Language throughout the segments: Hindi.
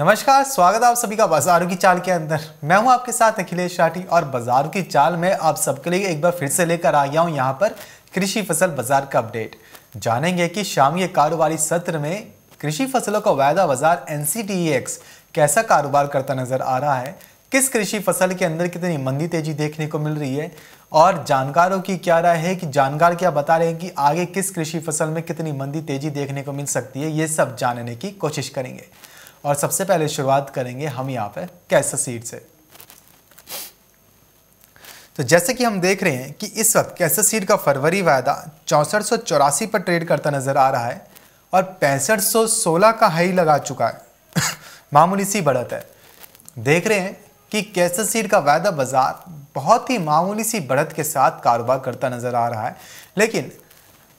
नमस्कार स्वागत आप सभी का बाजारों की चाल के अंदर मैं हूं आपके साथ अखिलेश राठी और बाजारों की चाल में आप सबके लिए एक बार फिर से लेकर आ गया हूं यहां पर कृषि फसल बाजार का अपडेट जानेंगे कि शाम के कारोबारी सत्र में कृषि फसलों का वायदा बाजार एन e कैसा कारोबार करता नजर आ रहा है किस कृषि फसल के अंदर कितनी मंदी तेजी देखने को मिल रही है और जानकारों की क्या राय है कि जानकार क्या बता रहे हैं कि आगे किस कृषि फसल में कितनी मंदी तेजी देखने को मिल सकती है ये सब जानने की कोशिश करेंगे और सबसे पहले शुरुआत करेंगे हम यहाँ पे कैसा सीड से तो जैसे कि हम देख रहे हैं कि इस वक्त कैसे सीड का फरवरी वायदा चौंसठ पर ट्रेड करता नज़र आ रहा है और पैंसठ का हाई लगा चुका है मामूली सी बढ़त है देख रहे हैं कि कैसे सीड का वायदा बाजार बहुत ही मामूली सी बढ़त के साथ कारोबार करता नज़र आ रहा है लेकिन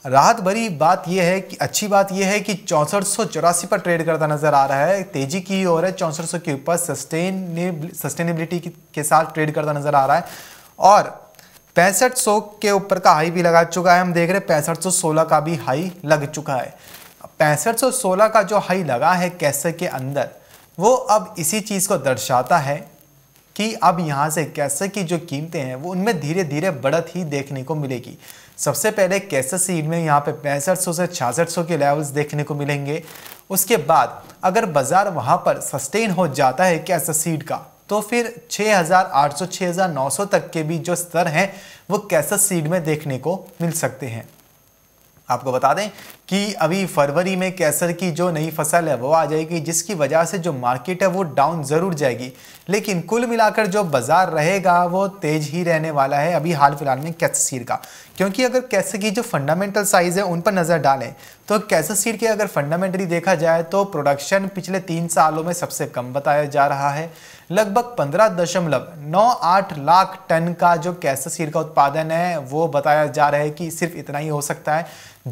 राहत भरी बात यह है कि अच्छी बात यह है कि चौंसठ पर ट्रेड करता नज़र आ रहा है तेज़ी की ओर है चौंसठ के ऊपर सस्टेनेब सस्टेनेबिलिटी के साथ ट्रेड करता नज़र आ रहा है और पैंसठ के ऊपर का हाई भी लगा चुका है हम देख रहे हैं पैंसठ का भी हाई लग चुका है पैंसठ का जो हाई लगा है कैसे के अंदर वो अब इसी चीज़ को दर्शाता है कि अब यहाँ से कैसे की जो कीमतें हैं वो उनमें धीरे धीरे बढ़त ही देखने को मिलेगी सबसे पहले कैसे सीड में यहाँ पे पैंसठ सौ से छियासठ सौ के लेवल्स देखने को मिलेंगे उसके बाद अगर बाज़ार वहाँ पर सस्टेन हो जाता है कैसे सीड का तो फिर 6,800 6,900 तक के भी जो स्तर हैं वो कैसे सीड में देखने को मिल सकते हैं आपको बता दें कि अभी फरवरी में कैसर की जो नई फसल है वो आ जाएगी जिसकी वजह से जो मार्केट है वो डाउन ज़रूर जाएगी लेकिन कुल मिलाकर जो बाज़ार रहेगा वो तेज़ ही रहने वाला है अभी हाल फिलहाल में कैसर का क्योंकि अगर कैसर की जो फंडामेंटल साइज़ है उन पर नज़र डालें तो कैसे सीड के अगर फंडामेंटली देखा जाए तो प्रोडक्शन पिछले तीन सालों में सबसे कम बताया जा रहा है लगभग पंद्रह दशमलव नौ आठ लाख टन का जो कैसे सीर का उत्पादन है वो बताया जा रहा है कि सिर्फ इतना ही हो सकता है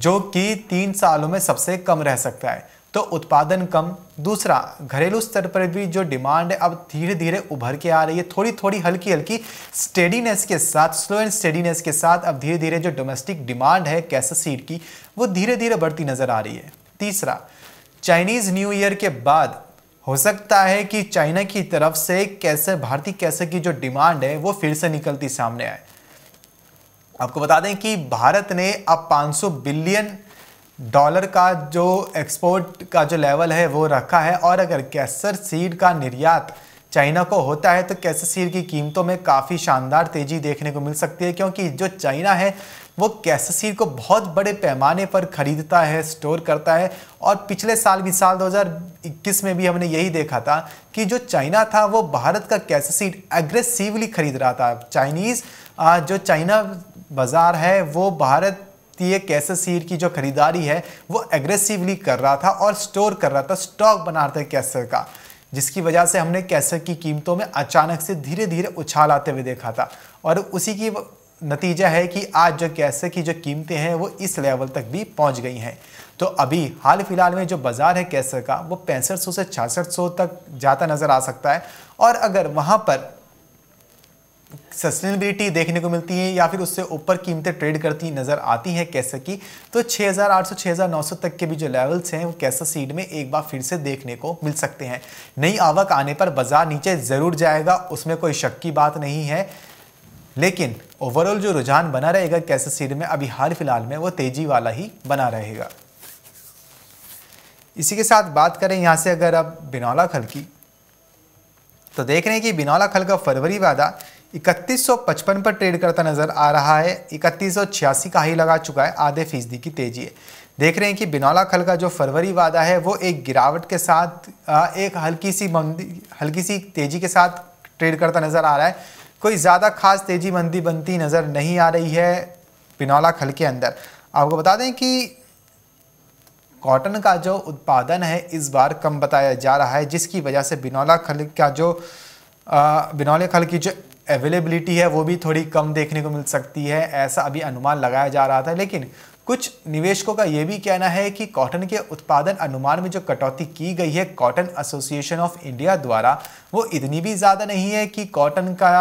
जो कि तीन सालों में सबसे कम रह सकता है तो उत्पादन कम दूसरा घरेलू स्तर पर भी जो डिमांड है अब धीरे धीरे उभर के आ रही है थोड़ी थोड़ी हल्की हल्की स्टेडीनेस के साथ स्लो एंड स्टेडीनेस के साथ अब धीरे धीरे जो डोमेस्टिक डिमांड है कैसे सीड की वो धीरे धीरे बढ़ती नज़र आ रही है तीसरा चाइनीज़ न्यू ईयर के बाद हो सकता है कि चाइना की तरफ से कैसे भारतीय कैसे की जो डिमांड है वो फिर से निकलती सामने आए आपको बता दें कि भारत ने अब 500 बिलियन डॉलर का जो एक्सपोर्ट का जो लेवल है वो रखा है और अगर कैसर सीड का निर्यात चाइना को होता है तो कैसे सीर की कीमतों में काफ़ी शानदार तेज़ी देखने को मिल सकती है क्योंकि जो चाइना है वो सीर को बहुत बड़े पैमाने पर ख़रीदता है स्टोर करता है और पिछले साल भी साल 2021 में भी हमने यही देखा था कि जो चाइना था वो भारत का सीर एग्रेसिवली ख़रीद रहा था चाइनीज़ जो चाइना बाज़ार है वो भारत भारतीय कैसे सीर की जो खरीदारी है वो एग्रेसिवली कर रहा था और स्टोर कर रहा था स्टॉक बना रहा था कैसे का जिसकी वजह से हमने कैसर की कीमतों में अचानक से धीरे धीरे उछाल आते हुए देखा था और उसी की नतीजा है कि आज जो कैसर की जो कीमतें हैं वो इस लेवल तक भी पहुंच गई हैं तो अभी हाल फिलहाल में जो बाज़ार है कैसर का वो पैंसठ से छियासठ तक जाता नज़र आ सकता है और अगर वहाँ पर सस्टेनेबिलिटी देखने को मिलती है या फिर उससे ऊपर कीमतें ट्रेड करती नज़र आती हैं कैसा की तो 6,800 6,900 तक के भी जो लेवल्स हैं वो कैसा सीड में एक बार फिर से देखने को मिल सकते हैं नई आवक आने पर बाजार नीचे ज़रूर जाएगा उसमें कोई शक की बात नहीं है लेकिन ओवरऑल जो रुझान बना रहेगा कैसा सीड में अभी हाल फिलहाल में वो तेज़ी वाला ही बना रहेगा इसी के साथ बात करें यहाँ से अगर आप बिनौला खल की तो देख रहे हैं कि बिनौला खल का फरवरी वादा इकतीस पर ट्रेड करता नजर आ रहा है इकतीस का ही लगा चुका है आधे फीसदी की तेजी है देख रहे हैं कि बिनौला खल का जो फरवरी वादा है वो एक गिरावट के साथ एक हल्की सी मंदी हल्की सी तेजी के साथ ट्रेड करता नजर आ रहा है कोई ज़्यादा खास तेजी मंदी बनती नज़र नहीं आ रही है बिनौला खल के अंदर आपको बता दें कि कॉटन का जो उत्पादन है इस बार कम बताया जा रहा है जिसकी वजह से बिनौला खल का जो बिनौले खल की जो अवेलेबिलिटी है वो भी थोड़ी कम देखने को मिल सकती है ऐसा अभी अनुमान लगाया जा रहा था लेकिन कुछ निवेशकों का ये भी कहना है कि कॉटन के उत्पादन अनुमान में जो कटौती की गई है कॉटन एसोसिएशन ऑफ इंडिया द्वारा वो इतनी भी ज़्यादा नहीं है कि कॉटन का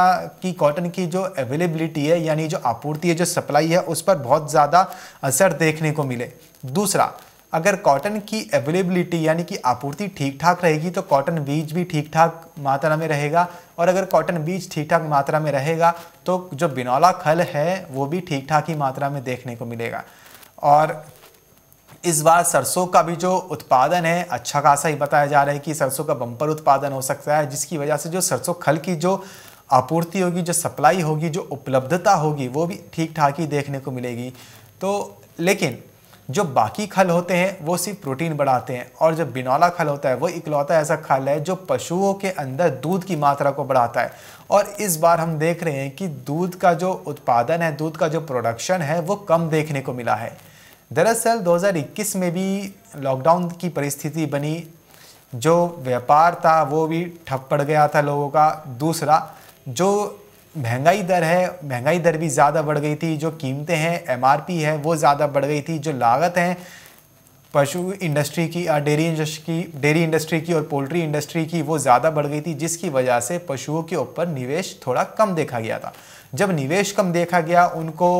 कि कॉटन की जो अवेलेबिलिटी है यानी जो आपूर्ति है जो सप्लाई है उस पर बहुत ज़्यादा असर देखने को मिले दूसरा अगर कॉटन की अवेलेबिलिटी यानी कि आपूर्ति ठीक ठाक रहेगी तो कॉटन बीज भी ठीक ठाक मात्रा में रहेगा और अगर कॉटन बीज ठीक ठाक मात्रा में रहेगा तो जो बिनौला खल है वो भी ठीक ठाक ही मात्रा में देखने को मिलेगा और इस बार सरसों का भी जो उत्पादन है अच्छा खासा ही बताया जा रहा है कि सरसों का बम्पर उत्पादन हो सकता है जिसकी वजह से जो सरसों खल की जो आपूर्ति होगी जो सप्लाई होगी जो उपलब्धता होगी वो भी ठीक ठाक ही देखने को मिलेगी तो लेकिन जो बाकी खल होते हैं वो सिर्फ प्रोटीन बढ़ाते हैं और जो बिनौला खल होता है वो इकलौता ऐसा खल है जो पशुओं के अंदर दूध की मात्रा को बढ़ाता है और इस बार हम देख रहे हैं कि दूध का जो उत्पादन है दूध का जो प्रोडक्शन है वो कम देखने को मिला है दरअसल 2021 में भी लॉकडाउन की परिस्थिति बनी जो व्यापार था वो भी ठप पड़ गया था लोगों का दूसरा जो महंगाई दर है महंगाई दर भी ज़्यादा बढ़ गई थी जो कीमतें हैं एमआरपी है वो ज़्यादा बढ़ गई थी जो लागत हैं पशु इंडस्ट्री की डेयरी इंडस्ट्री की डेयरी इंडस्ट्री की और पोल्ट्री इंडस्ट्री की वो ज़्यादा बढ़ गई थी जिसकी वजह से पशुओं के ऊपर निवेश थोड़ा कम देखा गया था जब निवेश कम देखा गया उनको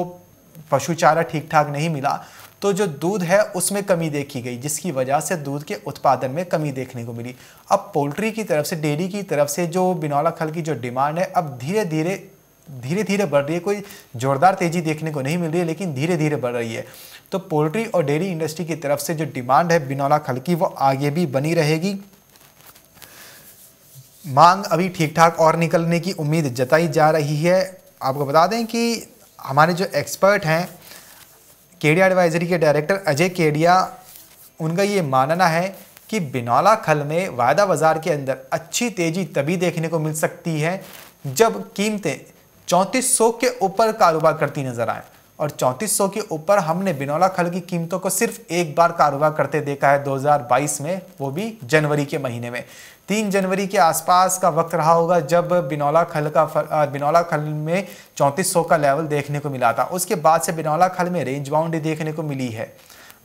पशु चारा ठीक ठाक नहीं मिला तो जो दूध है उसमें कमी देखी गई जिसकी वजह से दूध के उत्पादन में कमी देखने को मिली अब पोल्ट्री की तरफ से डेयरी की तरफ से जो बिनौला खल की जो डिमांड है अब धीरे धीरे धीरे धीरे बढ़ रही है कोई ज़ोरदार तेज़ी देखने को नहीं मिल रही है लेकिन धीरे धीरे बढ़ रही है तो पोल्ट्री और डेयरी इंडस्ट्री की तरफ से जो डिमांड है बिनौला खल की वो आगे भी बनी रहेगी मांग अभी ठीक ठाक और निकलने की उम्मीद जताई जा रही है आपको बता दें कि हमारे जो एक्सपर्ट हैं केडिया एडवाइजरी के डायरेक्टर अजय केडिया उनका ये मानना है कि बिनौला खल में वायदा बाज़ार के अंदर अच्छी तेज़ी तभी देखने को मिल सकती है जब कीमतें चौंतीस के ऊपर कारोबार करती नज़र आएँ और 3400 के ऊपर हमने बिनौला खल की कीमतों को सिर्फ एक बार कारोबार करते देखा है 2022 में वो भी जनवरी के महीने में तीन जनवरी के आसपास का वक्त रहा होगा जब बिनौला खल का बिनौला खल में 3400 का लेवल देखने को मिला था उसके बाद से बिनौला खल में रेंज बाउंड देखने को मिली है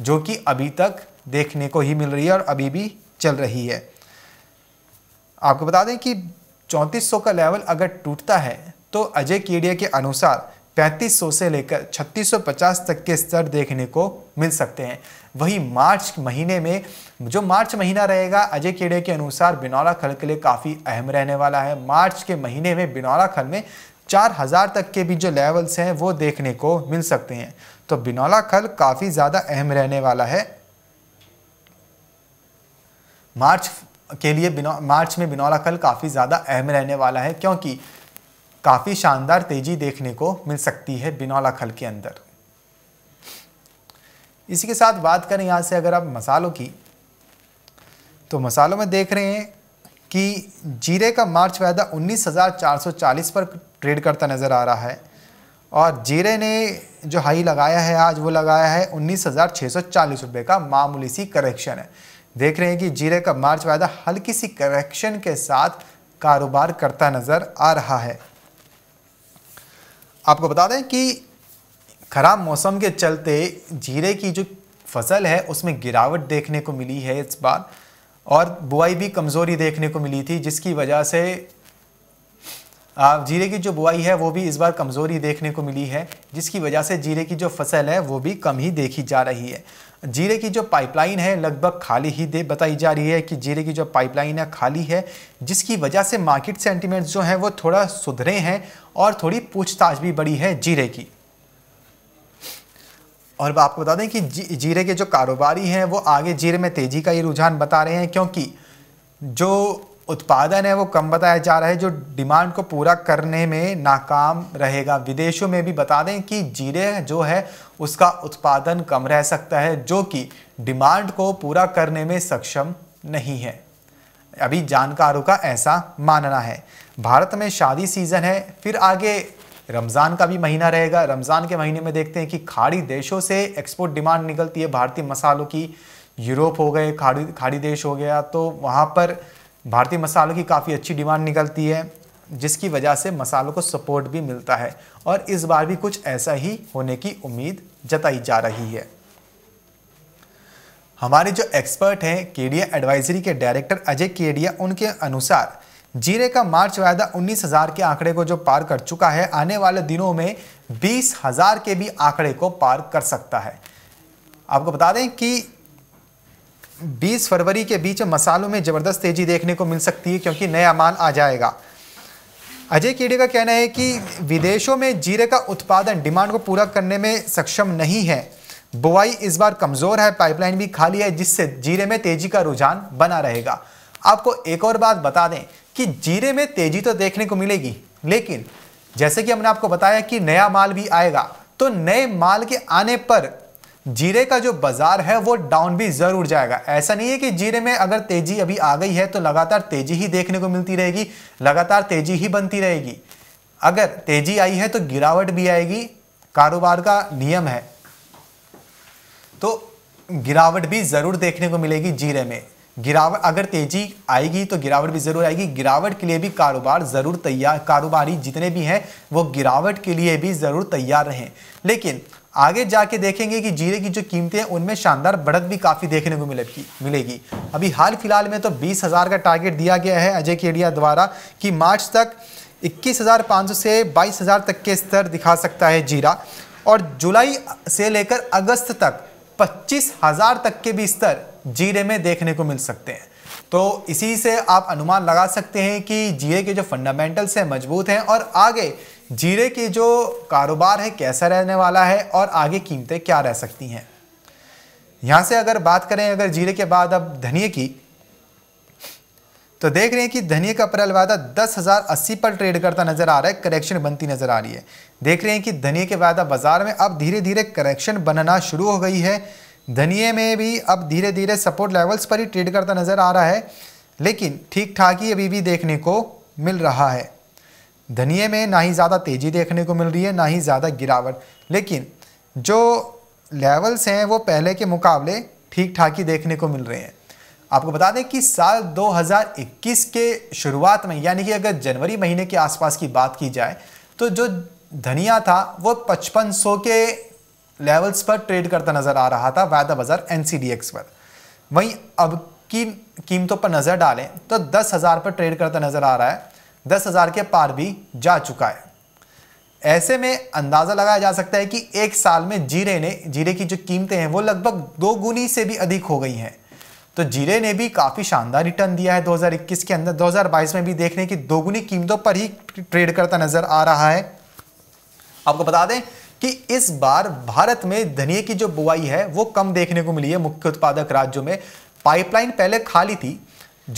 जो कि अभी तक देखने को ही मिल रही है और अभी भी चल रही है आपको बता दें कि चौंतीस का लेवल अगर टूटता है तो अजय कीडिया के अनुसार 3500 से लेकर 3650 तक के स्तर देखने को मिल सकते हैं वहीं मार्च महीने में जो मार्च महीना रहेगा अजय केड़े के अनुसार बिनौला खल के लिए काफ़ी अहम रहने वाला है मार्च के महीने में बिनौला खल में 4000 तक के भी जो लेवल्स हैं वो देखने को मिल सकते हैं तो बिनौला खल काफ़ी ज़्यादा अहम रहने वाला है मार्च के लिए बिनौ मार्च में बिनौला खल काफ़ी ज़्यादा अहम रहने वाला है क्योंकि काफ़ी शानदार तेज़ी देखने को मिल सकती है बिनौला खल के अंदर इसी के साथ बात करें यहाँ से अगर आप मसालों की तो मसालों में देख रहे हैं कि जीरे का मार्च वायदा 19,440 पर ट्रेड करता नज़र आ रहा है और जीरे ने जो हाई लगाया है आज वो लगाया है 19,640 रुपए का मामूली सी करेक्शन है देख रहे हैं कि जीरे का मार्च वायदा हल्की सी करेक्शन के साथ कारोबार करता नज़र आ रहा है आपको बता दें कि खराब मौसम के चलते जीरे की जो फसल है उसमें गिरावट देखने को मिली है इस बार और बुआई भी कमज़ोरी देखने को मिली थी जिसकी वजह से जीरे की जो बुआई है वो भी इस बार कमज़ोरी देखने को मिली है जिसकी वजह से जीरे की जो फसल है वो भी कम ही देखी जा रही है जीरे की जो पाइपलाइन है लगभग खाली ही दे बताई जा रही है कि जीरे की जो पाइपलाइन है खाली है जिसकी वजह से मार्केट सेंटिमेंट्स जो हैं वो थोड़ा सुधरे हैं और थोड़ी पूछताछ भी बढ़ी है जीरे की और आपको बता दें कि जीरे के जो कारोबारी हैं वो आगे जीरे में तेज़ी का ये रुझान बता रहे हैं क्योंकि जो उत्पादन है वो कम बताया जा रहा है जो डिमांड को पूरा करने में नाकाम रहेगा विदेशों में भी बता दें कि जीरे जो है उसका उत्पादन कम रह सकता है जो कि डिमांड को पूरा करने में सक्षम नहीं है अभी जानकारों का ऐसा मानना है भारत में शादी सीज़न है फिर आगे रमज़ान का भी महीना रहेगा रमज़ान के महीने में देखते हैं कि खाड़ी देशों से एक्सपोर्ट डिमांड निकलती है भारतीय मसालों की यूरोप हो गए खाड़ी खाड़ी देश हो गया तो वहाँ पर भारतीय मसालों की काफ़ी अच्छी डिमांड निकलती है जिसकी वजह से मसालों को सपोर्ट भी मिलता है और इस बार भी कुछ ऐसा ही होने की उम्मीद जताई जा रही है हमारे जो एक्सपर्ट हैं केडिया एडवाइजरी के डायरेक्टर अजय केडिया उनके अनुसार जीरे का मार्च वायदा उन्नीस हज़ार के आंकड़े को जो पार कर चुका है आने वाले दिनों में बीस हज़ार के भी आंकड़े को पार कर सकता है आपको बता दें कि 20 फरवरी के बीच मसालों में ज़बरदस्त तेज़ी देखने को मिल सकती है क्योंकि नया माल आ जाएगा अजय कीड़े का कहना है कि विदेशों में जीरे का उत्पादन डिमांड को पूरा करने में सक्षम नहीं है बुआई इस बार कमज़ोर है पाइपलाइन भी खाली है जिससे जीरे में तेज़ी का रुझान बना रहेगा आपको एक और बात बता दें कि जीरे में तेज़ी तो देखने को मिलेगी लेकिन जैसे कि हमने आपको बताया कि नया माल भी आएगा तो नए माल के आने पर जीरे का जो बाजार है वो डाउन भी जरूर जाएगा ऐसा नहीं है कि जीरे में अगर तेजी अभी आ गई है तो लगातार तेजी ही देखने को मिलती रहेगी लगातार तेजी ही बनती रहेगी अगर तेजी आई है तो गिरावट भी आएगी कारोबार का नियम है तो गिरावट भी ज़रूर देखने को मिलेगी जीरे में गिरावट अगर तेजी आएगी तो गिरावट भी ज़रूर आएगी गिरावट के लिए भी कारोबार ज़रूर तैयार कारोबारी जितने भी हैं वो गिरावट के लिए भी ज़रूर तैयार रहें लेकिन आगे जाके देखेंगे कि जीरे की जो कीमतें हैं उनमें शानदार बढ़त भी काफ़ी देखने को मिलेगी मिलेगी अभी हाल फिलहाल में तो बीस हज़ार का टारगेट दिया गया है अजय केडिया द्वारा कि मार्च तक इक्कीस हज़ार पाँच सौ से बाईस हज़ार तक के स्तर दिखा सकता है जीरा और जुलाई से लेकर अगस्त तक पच्चीस हज़ार तक के भी स्तर जीरे में देखने को मिल सकते हैं तो इसी से आप अनुमान लगा सकते हैं कि जीरे के जो फंडामेंटल्स हैं मजबूत हैं और आगे जीरे के जो कारोबार है कैसा रहने वाला है और आगे कीमतें क्या रह सकती हैं यहाँ से अगर बात करें अगर जीरे के बाद अब धनिए की तो देख रहे हैं कि धनिए का अप्रैल वायदा दस हज़ार अस्सी पर ट्रेड करता नज़र आ रहा है करेक्शन बनती नज़र आ रही है देख रहे हैं कि धनिए के वायदा बाजार में अब धीरे धीरे करेक्शन बनना शुरू हो गई है धनिए में भी अब धीरे धीरे सपोर्ट लेवल्स पर ही ट्रेड करता नज़र आ रहा है लेकिन ठीक ठाक ही अभी भी देखने को मिल रहा है धनिए में ना ही ज़्यादा तेज़ी देखने को मिल रही है ना ही ज़्यादा गिरावट लेकिन जो लेवल्स हैं वो पहले के मुकाबले ठीक ठाक ही देखने को मिल रहे हैं आपको बता दें कि साल 2021 के शुरुआत में यानी कि अगर जनवरी महीने के आसपास की बात की जाए तो जो धनिया था वो 5500 के लेवल्स पर ट्रेड करता नजर आ रहा था वायदा बाजार एन पर वहीं अब की कीमतों पर नज़र डालें तो दस हज़ार पर ट्रेड करता नज़र आ रहा है दस हज़ार के पार भी जा चुका है ऐसे में अंदाज़ा लगाया जा सकता है कि एक साल में जीरे ने जीरे की जो कीमतें हैं वो लगभग दो गुनी से भी अधिक हो गई हैं तो जीरे ने भी काफ़ी शानदार रिटर्न दिया है 2021 के अंदर 2022 में भी देख रहे हैं कि दोगुनी कीमतों पर ही ट्रेड करता नज़र आ रहा है आपको बता दें कि इस बार भारत में धनिया की जो बुआई है वो कम देखने को मिली है मुख्य उत्पादक राज्यों में पाइपलाइन पहले खाली थी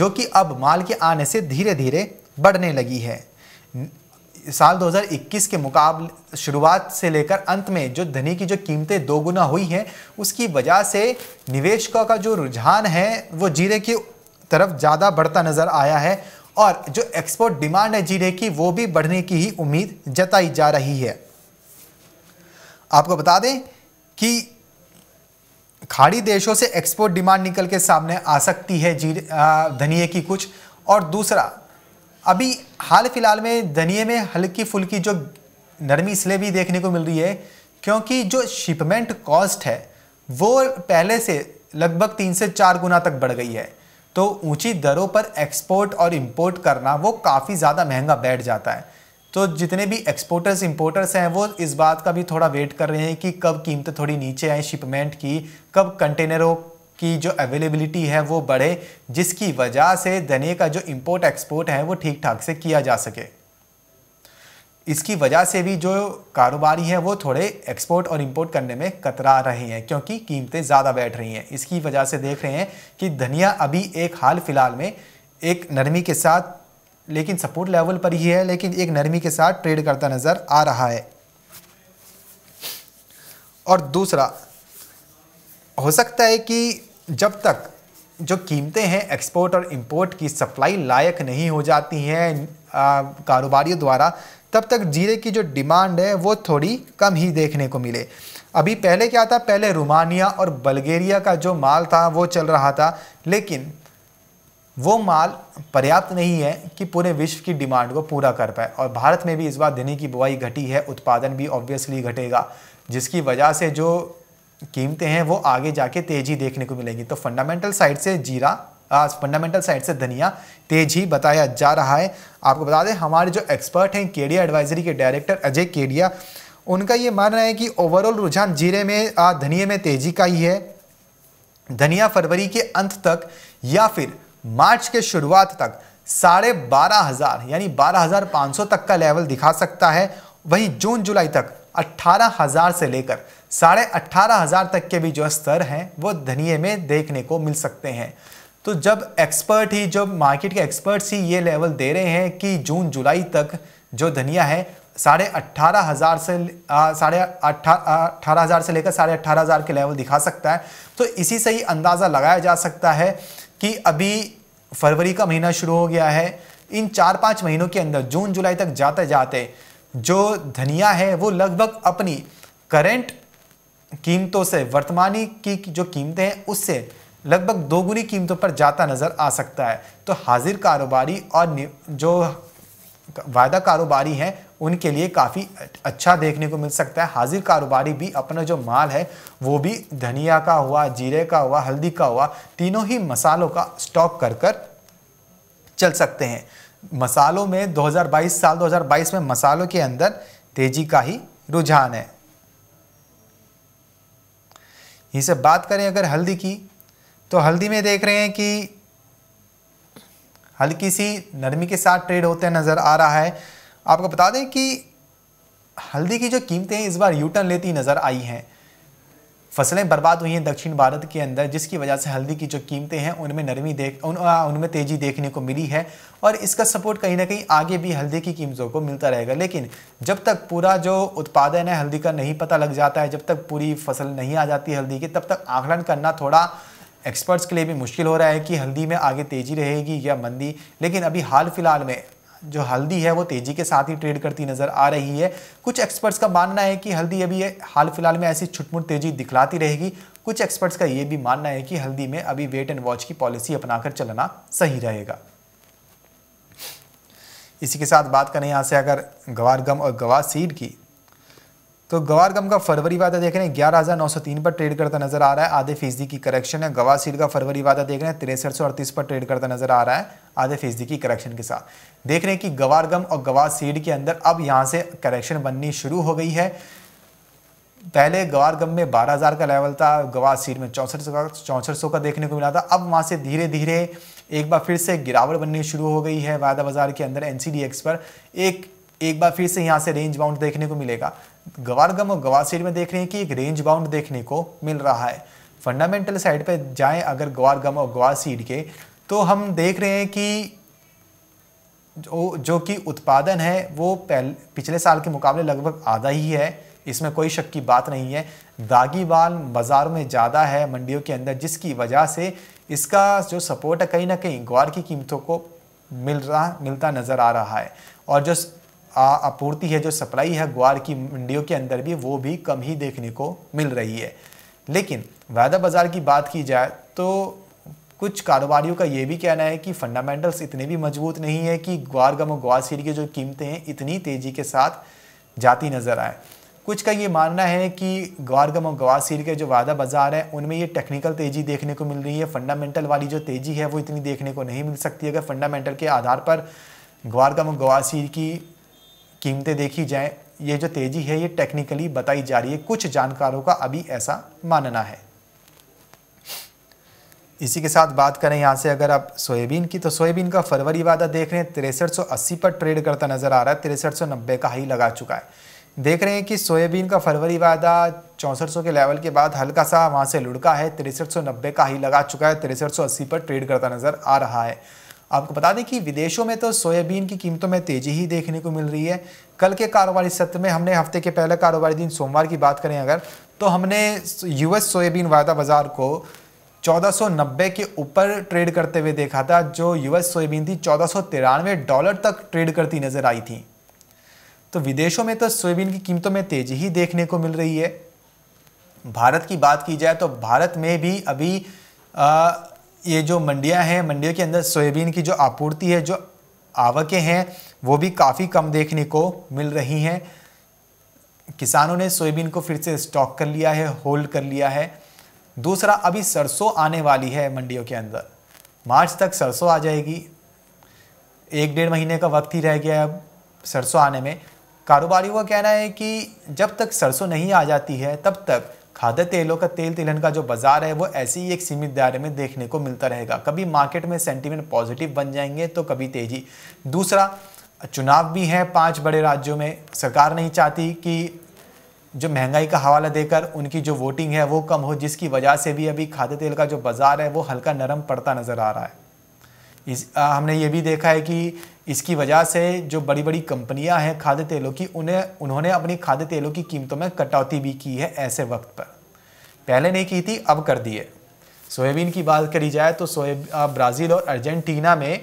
जो कि अब माल के आने से धीरे धीरे बढ़ने लगी है साल 2021 के मुकाबले शुरुआत से लेकर अंत में जो धनी की जो कीमतें दोगुना हुई हैं उसकी वजह से निवेशकों का जो रुझान है वो जीरे की तरफ ज़्यादा बढ़ता नज़र आया है और जो एक्सपोर्ट डिमांड है जीरे की वो भी बढ़ने की ही उम्मीद जताई जा रही है आपको बता दें कि खाड़ी देशों से एक्सपोर्ट डिमांड निकल के सामने आ सकती है जी धनिए की कुछ और दूसरा अभी हाल फिलहाल में धनिए में हल्की फुल्की जो नरमी इसलिए भी देखने को मिल रही है क्योंकि जो शिपमेंट कॉस्ट है वो पहले से लगभग तीन से चार गुना तक बढ़ गई है तो ऊंची दरों पर एक्सपोर्ट और इंपोर्ट करना वो काफ़ी ज़्यादा महंगा बैठ जाता है तो जितने भी एक्सपोर्टर्स इंपोर्टर्स हैं वो इस बात का भी थोड़ा वेट कर रहे हैं कि कब कीमतें थोड़ी नीचे आए शिपमेंट की कब कंटेनरों की जो अवेलेबिलिटी है वो बढ़े जिसकी वजह से धने का जो इम्पोर्ट एक्सपोर्ट है वो ठीक ठाक से किया जा सके इसकी वजह से भी जो कारोबारी हैं वो थोड़े एक्सपोर्ट और इंपोर्ट करने में कतरा रहे हैं क्योंकि कीमतें ज़्यादा बैठ रही हैं इसकी वजह से देख रहे हैं कि धनिया अभी एक हाल फिलहाल में एक नरमी के साथ लेकिन सपोर्ट लेवल पर ही है लेकिन एक नरमी के साथ ट्रेड करता नज़र आ रहा है और दूसरा हो सकता है कि जब तक जो कीमतें हैं एक्सपोर्ट और इंपोर्ट की सप्लाई लायक नहीं हो जाती हैं कारोबारियों द्वारा तब तक जीरे की जो डिमांड है वो थोड़ी कम ही देखने को मिले अभी पहले क्या था पहले रोमानिया और बल्गेरिया का जो माल था वो चल रहा था लेकिन वो माल पर्याप्त नहीं है कि पूरे विश्व की डिमांड को पूरा कर पाए और भारत में भी इस बार दिने की बुआई घटी है उत्पादन भी ऑब्वियसली घटेगा जिसकी वजह से जो कीमतें हैं वो आगे जाके तेज़ी देखने को मिलेंगी तो फंडामेंटल साइड से जीरा फंडामेंटल साइड से धनिया तेजी बताया जा रहा है आपको बता दें हमारे जो एक्सपर्ट हैं केडिया एडवाइजरी के डायरेक्टर अजय केडिया उनका ये मानना है कि ओवरऑल रुझान जीरे में धनिया में तेजी का ही है धनिया फरवरी के अंत तक या फिर मार्च के शुरुआत तक साढ़े बारह हज़ार यानी बारह हज़ार पाँच सौ तक का लेवल दिखा सकता है वहीं जून जुलाई तक अट्ठारह हज़ार से लेकर साढ़े अट्ठारह हज़ार तक के भी जो स्तर हैं वो धनिए में देखने को मिल सकते हैं तो जब एक्सपर्ट ही जब मार्केट के एक्सपर्ट्स ही ये लेवल दे रहे हैं कि जून जुलाई तक जो धनिया है साढ़े अट्ठारह हज़ार से साढ़े अट्ठारह हज़ार से लेकर साढ़े अट्ठारह हज़ार के लेवल दिखा सकता है तो इसी से ही अंदाज़ा लगाया जा सकता है कि अभी फरवरी का महीना शुरू हो गया है इन चार पाँच महीनों के अंदर जून जुलाई तक जाते जाते जो धनिया है वो लगभग अपनी करेंट कीमतों से वर्तमानी की जो कीमतें हैं उससे लगभग दोगुनी कीमतों पर जाता नज़र आ सकता है तो हाजिर कारोबारी और जो वायदा कारोबारी हैं उनके लिए काफ़ी अच्छा देखने को मिल सकता है हाजिर कारोबारी भी अपना जो माल है वो भी धनिया का हुआ जीरे का हुआ हल्दी का हुआ तीनों ही मसालों का स्टॉक कर कर चल सकते हैं मसालों में 2022 साल 2022 में मसालों के अंदर तेजी का ही रुझान है यहीं से बात करें अगर हल्दी की तो हल्दी में देख रहे हैं कि हल्की सी नरमी के साथ ट्रेड होते नज़र आ रहा है आपको बता दें कि हल्दी की जो कीमतें इस बार यूटर्न लेती नज़र आई हैं फसलें बर्बाद हुई हैं दक्षिण भारत के अंदर जिसकी वजह से हल्दी की जो कीमतें हैं उनमें नरमी देख उन उनमें तेज़ी देखने को मिली है और इसका सपोर्ट कहीं ना कहीं आगे भी हल्दी की कीमतों को मिलता रहेगा लेकिन जब तक पूरा जो उत्पादन है हल्दी का नहीं पता लग जाता है जब तक पूरी फसल नहीं आ जाती हल्दी की तब तक आकलन करना थोड़ा एक्सपर्ट्स के लिए भी मुश्किल हो रहा है कि हल्दी में आगे तेज़ी रहेगी या मंदी लेकिन अभी हाल फिलहाल में जो हल्दी है वो तेजी के साथ ही ट्रेड करती नजर आ रही है कुछ एक्सपर्ट्स का मानना है कि हल्दी अभी हाल फिलहाल में ऐसी छुटमुट तेजी दिखलाती रहेगी कुछ एक्सपर्ट्स का ये भी मानना है कि हल्दी में अभी वेट एंड वॉच की पॉलिसी अपनाकर चलना सही रहेगा इसी के साथ बात करें यहाँ से अगर गवार गम और गवार सीड की तो गवार गम का फरवरी वादा देख रहे हैं ग्यारह हज़ार नौ सौ तीन पर ट्रेड करता नजर आ रहा है आधे फीसदी की करेक्शन है गवार सीड का फरवरी वादा देख रहे हैं तिरसठ सौ अड़तीस पर ट्रेड करता नजर आ रहा है आधे फीसदी की करेक्शन के साथ देख रहे हैं कि गवार गम और गवार सीड के अंदर अब यहाँ से करेक्शन बननी शुरू हो गई है पहले गवार गम में बारह हज़ार का लेवल था गवार सीड में चौंसठ सौ का चौंसठ सौ का देखने को मिला था अब वहाँ से धीरे धीरे एक बार फिर से गिरावट बननी शुरू हो गई है वायदा बाजार के अंदर एन पर एक एक बार फिर से यहाँ से रेंज बाउंड देखने को मिलेगा गवारगम और सीड में देख रहे हैं कि एक रेंज बाउंड देखने को मिल रहा है फंडामेंटल साइड पर जाएँ अगर गवारगम और सीड के तो हम देख रहे हैं कि जो जो कि उत्पादन है वो पहले पिछले साल के मुकाबले लगभग आधा ही है इसमें कोई शक की बात नहीं है दागी बाल बाज़ार में ज़्यादा है मंडियों के अंदर जिसकी वजह से इसका जो सपोर्ट है कहीं ना कहीं ग्वार की कीमतों को मिल रहा मिलता नज़र आ रहा है और जो आपूर्ति है जो सप्लाई है ग्वार की मंडियों के अंदर भी वो भी कम ही देखने को मिल रही है लेकिन वायदा बाज़ार की बात की जाए तो कुछ कारोबारियों का ये भी कहना है कि फंडामेंटल्स इतने भी मजबूत नहीं है कि ग्वार गम और ग्वार सीर की जो कीमतें हैं इतनी तेज़ी के साथ जाती नज़र आए कुछ का ये मानना है कि ग्वार गम और ग्वार सीर के जो वायदा बाज़ार हैं उनमें ये टेक्निकल तेज़ी देखने को मिल रही है फंडामेंटल वाली जो तेज़ी है वो इतनी देखने को नहीं मिल सकती अगर फंडामेंटल के आधार पर ग्वार गम और ग्वार सीर की कीमतें देखी जाएं ये जो तेज़ी है ये टेक्निकली बताई जा रही है कुछ जानकारों का अभी ऐसा मानना है इसी के साथ बात करें यहाँ से अगर आप सोयाबीन की तो सोयाबीन का फरवरी वादा देख रहे हैं तिरसठ पर ट्रेड करता नज़र आ रहा है तिरसठ का ही लगा चुका है देख रहे हैं कि सोयाबीन का फरवरी वादा चौंसठ के लेवल के बाद हल्का सा वहाँ से लुढ़का है तिरसठ का ही लगा चुका है तिरसठ पर ट्रेड करता नज़र आ रहा है आपको बता दें कि विदेशों में तो सोयाबीन की कीमतों में तेजी ही देखने को मिल रही है कल के कारोबारी सत्र में हमने हफ्ते के पहले कारोबारी दिन सोमवार की बात करें अगर तो हमने यूएस सोयाबीन वायदा बाजार को 1490 के ऊपर ट्रेड करते हुए देखा था जो यूएस सोयाबीन थी चौदह डॉलर तक ट्रेड करती नजर आई थी तो विदेशों में तो सोयाबीन की कीमतों में तेजी ही देखने को मिल रही है भारत की बात की जाए तो भारत में भी अभी आ, ये जो मंडियाँ हैं मंडियों के अंदर सोयाबीन की जो आपूर्ति है जो आवकें हैं वो भी काफ़ी कम देखने को मिल रही हैं किसानों ने सोयाबीन को फिर से स्टॉक कर लिया है होल्ड कर लिया है दूसरा अभी सरसों आने वाली है मंडियों के अंदर मार्च तक सरसों आ जाएगी एक डेढ़ महीने का वक्त ही रह गया है अब सरसों आने में कारोबारियों का कहना है कि जब तक सरसों नहीं आ जाती है तब तक खाद्य तेलों का तेल तिलहन का जो बाजार है वो ऐसे ही एक सीमित दायरे में देखने को मिलता रहेगा कभी मार्केट में सेंटीमेंट पॉजिटिव बन जाएंगे तो कभी तेजी दूसरा चुनाव भी है पांच बड़े राज्यों में सरकार नहीं चाहती कि जो महंगाई का हवाला देकर उनकी जो वोटिंग है वो कम हो जिसकी वजह से भी अभी खाद्य तेल का जो बाज़ार है वो हल्का नरम पड़ता नज़र आ रहा है इस आ, हमने ये भी देखा है कि इसकी वजह से जो बड़ी बड़ी कंपनियां हैं खाद्य तेलों की उन्हें उन्होंने अपनी खाद्य तेलों की कीमतों में कटौती भी की है ऐसे वक्त पर पहले नहीं की थी अब कर दी है सोयाबीन की बात करी जाए तो सोए ब्राज़ील और अर्जेंटीना में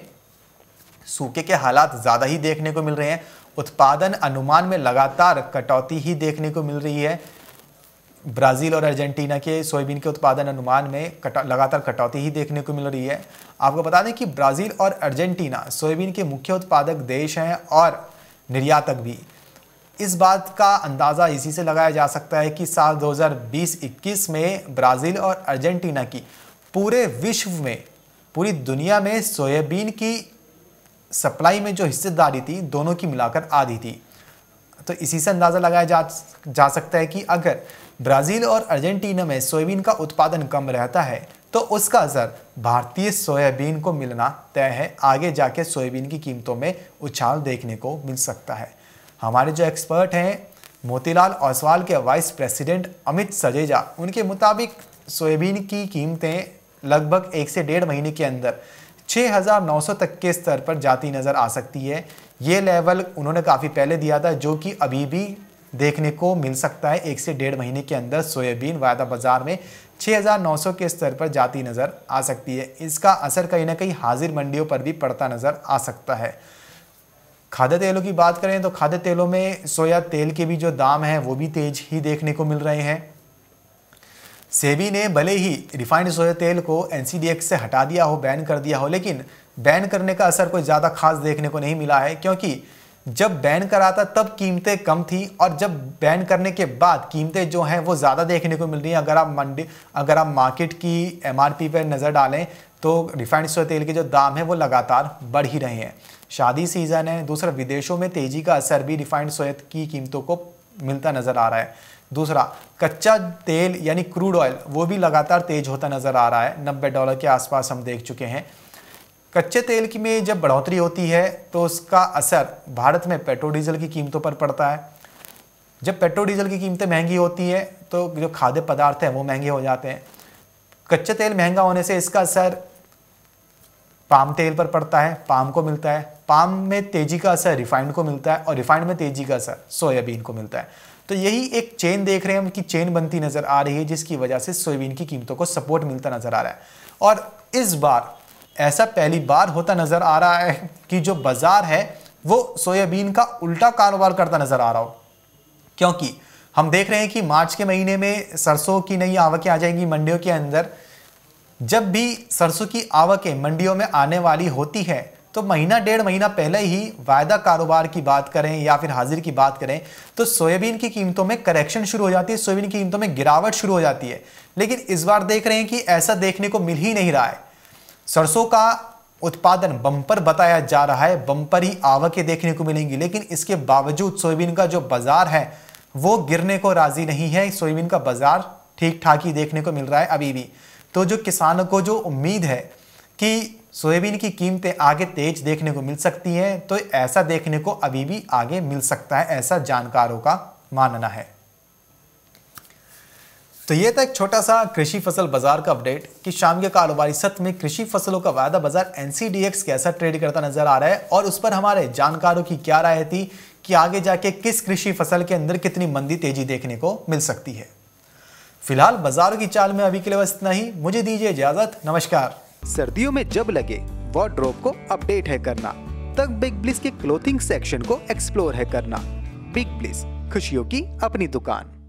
सूखे के हालात ज़्यादा ही देखने को मिल रहे हैं उत्पादन अनुमान में लगातार कटौती ही देखने को मिल रही है ब्राज़ील और अर्जेंटीना के सोयाबीन के उत्पादन अनुमान में कटा लगातार कटौती ही देखने को मिल रही है आपको बता दें कि ब्राज़ील और अर्जेंटीना सोयाबीन के मुख्य उत्पादक देश हैं और निर्यातक भी इस बात का अंदाज़ा इसी से लगाया जा सकता है कि साल 2020-21 में ब्राज़ील और अर्जेंटीना की पूरे विश्व में पूरी दुनिया में सोयाबीन की सप्लाई में जो हिस्सेदारी थी दोनों की मिलाकर आधी थी तो इसी से अंदाज़ा लगाया जा जा सकता है कि अगर ब्राज़ील और अर्जेंटीना में सोयाबीन का उत्पादन कम रहता है तो उसका असर भारतीय सोयाबीन को मिलना तय है आगे जाके सोयाबीन की कीमतों में उछाल देखने को मिल सकता है हमारे जो एक्सपर्ट हैं मोतीलाल ओसवाल के वाइस प्रेसिडेंट अमित सजेजा उनके मुताबिक सोयाबीन की कीमतें लगभग एक से डेढ़ महीने के अंदर 6,900 तक के स्तर पर जाती नज़र आ सकती है ये लेवल उन्होंने काफ़ी पहले दिया था जो कि अभी भी देखने को मिल सकता है एक से डेढ़ महीने के अंदर सोयाबीन वायदा बाजार में 6,900 के स्तर पर जाती नज़र आ सकती है इसका असर कहीं ना कहीं हाजिर मंडियों पर भी पड़ता नज़र आ सकता है खाद्य तेलों की बात करें तो खाद्य तेलों में सोया तेल के भी जो दाम हैं वो भी तेज ही देखने को मिल रहे हैं सेबी ने भले ही रिफाइंड सोया तेल को एन से हटा दिया हो बैन कर दिया हो लेकिन बैन करने का असर कोई ज़्यादा खास देखने को नहीं मिला है क्योंकि जब बैन करा था तब कीमतें कम थी और जब बैन करने के बाद कीमतें जो हैं वो ज़्यादा देखने को मिल रही हैं अगर आप मंडी अगर आप मार्केट की एम पर नज़र डालें तो रिफाइंड सोया तेल के जो दाम हैं वो लगातार बढ़ ही रहे हैं शादी सीज़न है दूसरा विदेशों में तेज़ी का असर भी रिफाइंड सोयत की कीमतों को मिलता नज़र आ रहा है दूसरा कच्चा तेल यानी क्रूड ऑयल वो भी लगातार तेज़ होता नज़र आ रहा है नब्बे डॉलर के आसपास हम देख चुके हैं कच्चे तेल की में जब बढ़ोतरी होती है तो उसका असर भारत में पेट्रोल डीजल की कीमतों पर पड़ता है जब पेट्रोल डीजल की कीमतें महंगी होती हैं तो जो खाद्य पदार्थ हैं वो महंगे हो जाते हैं कच्चे तेल महंगा होने से इसका असर पाम तेल पर पड़ता है पाम को मिलता है पाम में तेजी का असर रिफाइंड को मिलता है और रिफाइंड में तेजी का असर सोयाबीन को मिलता है तो यही एक चेन देख रहे हैं उनकी चेन बनती नज़र आ रही है जिसकी वजह से सोयाबीन की कीमतों को सपोर्ट मिलता नज़र आ रहा है और इस बार ऐसा पहली बार होता नज़र आ रहा है कि जो बाज़ार है वो सोयाबीन का उल्टा कारोबार करता नज़र आ रहा हो क्योंकि हम देख रहे हैं कि मार्च के महीने में सरसों की नई आवकें आ जाएंगी मंडियों के अंदर जब भी सरसों की आवकें मंडियों में आने वाली होती है तो महीना डेढ़ महीना पहले ही वायदा कारोबार की बात करें या फिर हाजिर की बात करें तो सोयाबीन की कीमतों में करेक्शन शुरू हो जाती है सोयाबीन की कीमतों में गिरावट शुरू हो जाती है लेकिन इस बार देख रहे हैं कि ऐसा देखने को मिल ही नहीं रहा है सरसों का उत्पादन बम्पर बताया जा रहा है बम्पर ही आवकें देखने को मिलेंगी लेकिन इसके बावजूद सोयाबीन का जो बाज़ार है वो गिरने को राज़ी नहीं है सोयाबीन का बाज़ार ठीक ठाक ही देखने को मिल रहा है अभी भी तो जो किसानों को जो उम्मीद है कि सोयाबीन की कीमतें आगे तेज देखने को मिल सकती हैं तो ऐसा देखने को अभी भी आगे मिल सकता है ऐसा जानकारों का मानना है तो ये था एक छोटा सा कृषि फसल बाजार का अपडेट कि शाम के कारोबारी सत्र में कृषि फसलों का वायदा बाजार एनसीडीएक्स कैसा ट्रेड करता नजर आ रहा है और उस पर हमारे जानकारों की क्या राय थी कि आगे जाके किस कृषि फसल के अंदर कितनी मंदी तेजी देखने को मिल सकती है फिलहाल बाजारों की चाल में अभी के लिए बस इतना ही मुझे दीजिए इजाजत नमस्कार सर्दियों में जब लगे वार्ड्रोब को अपडेट है करना तक बिग ब्लिस के क्लोथिंग सेक्शन को एक्सप्लोर है करना बिग ब्लिस खुशियों की अपनी दुकान